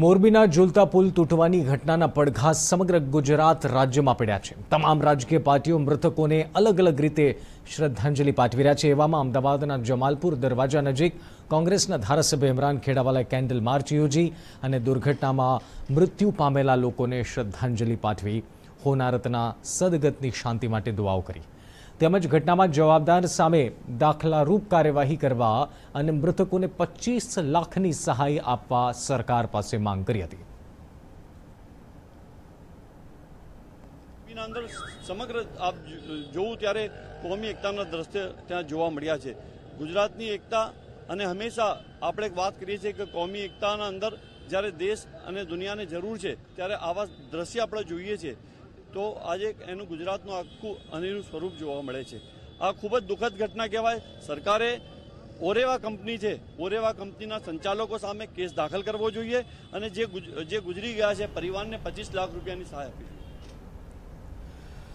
મોરબીના ઝૂલતા પુલ તૂટવાની ઘટનાના પડઘા સમગ્ર ગુજરાત રાજ્યમાં પડ્યા છે તમામ રાજકીય પાર્ટીઓ મૃતકોને અલગ અલગ રીતે શ્રદ્ધાંજલિ પાઠવી રહ્યા છે એવામાં અમદાવાદના જમાલપુર દરવાજા નજીક કોંગ્રેસના ધારાસભ્ય ઇમરાન ખેડાવાલાએ કેન્ડલ માર્ચ યોજી અને દુર્ઘટનામાં મૃત્યુ પામેલા લોકોને શ્રદ્ધાંજલિ પાઠવી હોનારતના સદગતની શાંતિ માટે દુઆઓ કરી તેમજ ઘટનામાં જવાબદાર સામે દાખલારૂપ કાર્યવાહી કરવા અને મૃતકોને પચીસ લાખની સહાય આપવા સરકાર પાસે માંગ કરી હતી અંદર સમગ્ર આપ જોવું ત્યારે કોમી એકતાના દ્રશ્ય ત્યાં જોવા મળ્યા છે ગુજરાતની એકતા અને હંમેશા આપણે એક વાત કરીએ છીએ કે કોમી એકતાના અંદર જ્યારે દેશ અને દુનિયાને જરૂર છે ત્યારે આવા દ્રશ્ય આપણે જોઈએ છીએ તો આજે એનું ગુજરાતનું આખું અનેરું સ્વરૂપ જોવા મળે છે આ ખૂબ જ દુઃખદ ઘટના કહેવાય સરકારે ઓરેવા કંપની છે ઓરેવા કંપનીના સંચાલકો સામે કેસ દાખલ કરવો જોઈએ અને જે જે ગુજરી ગયા છે પરિવારને પચીસ લાખ રૂપિયાની સહાય આપવી જોઈએ